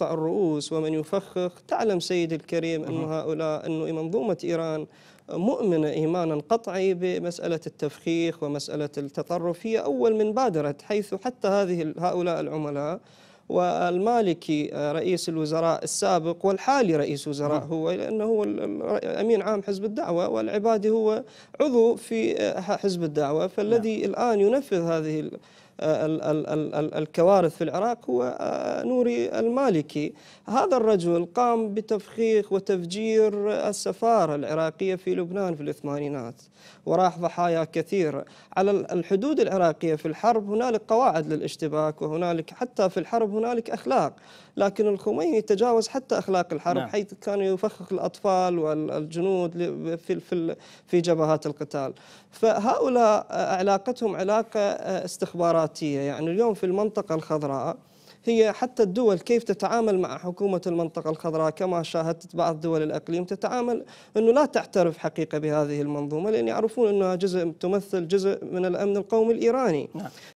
يقطع الرؤوس ومن يفخخ تعلم سيدي الكريم أن هؤلاء أنه منظومة إيران مؤمنة إيمانا قطعي بمسألة التفخيخ ومسألة التطرف هي أول من بادرت حيث حتى هذه هؤلاء العملاء والمالكي آه، رئيس الوزراء السابق والحالي رئيس وزراء هو لأنه هو أمين عام حزب الدعوة والعبادي هو عضو في آه، حزب الدعوة فالذي نعم. الآن ينفذ هذه آه، الكوارث في العراق هو آه، نوري المالكي هذا الرجل قام بتفخيخ وتفجير السفارة العراقية في لبنان في الثمانينات وراح ضحايا كثيرة على الحدود العراقية في الحرب هنالك قواعد للاشتباك وهنالك حتى في الحرب هنالك أخلاق لكن الخميني تجاوز حتى أخلاق الحرب نعم. حيث كان يفخخ الأطفال والجنود في في جبهات القتال فهؤلاء آه، علاقتهم علاقة استخبارات ديمقراطية يعني اليوم في المنطقة الخضراء هي حتى الدول كيف تتعامل مع حكومة المنطقة الخضراء كما شاهدت بعض دول الأقليم تتعامل أنه لا تعترف حقيقة بهذه المنظومة لأن يعرفون أنها جزء تمثل جزء من الأمن القومي الإيراني نعم.